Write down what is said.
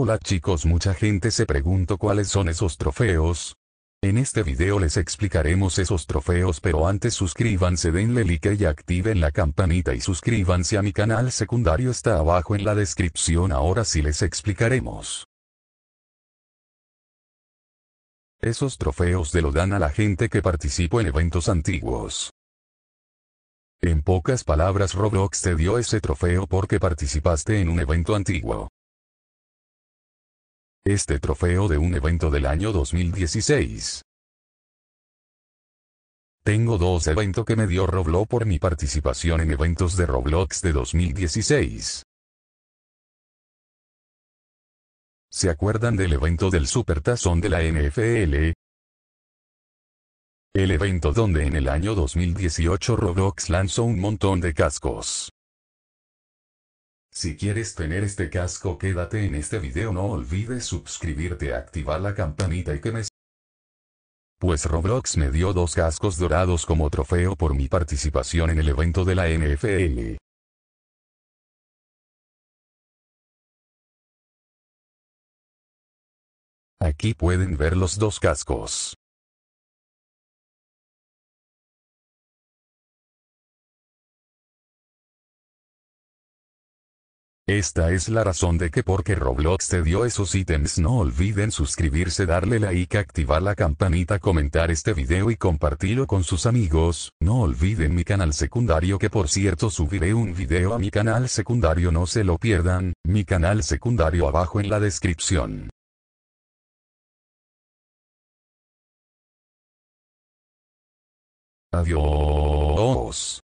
Hola chicos mucha gente se preguntó cuáles son esos trofeos. En este video les explicaremos esos trofeos pero antes suscríbanse denle like y activen la campanita y suscríbanse a mi canal secundario está abajo en la descripción ahora sí les explicaremos. Esos trofeos de lo dan a la gente que participó en eventos antiguos. En pocas palabras Roblox te dio ese trofeo porque participaste en un evento antiguo este trofeo de un evento del año 2016. Tengo dos eventos que me dio Roblox por mi participación en eventos de Roblox de 2016. ¿Se acuerdan del evento del Super Tazón de la NFL? El evento donde en el año 2018 Roblox lanzó un montón de cascos. Si quieres tener este casco quédate en este video no olvides suscribirte activar la campanita y que me pues Roblox me dio dos cascos dorados como trofeo por mi participación en el evento de la NFL. Aquí pueden ver los dos cascos. Esta es la razón de que porque Roblox te dio esos ítems no olviden suscribirse darle like activar la campanita comentar este video y compartirlo con sus amigos, no olviden mi canal secundario que por cierto subiré un video a mi canal secundario no se lo pierdan, mi canal secundario abajo en la descripción. Adiós.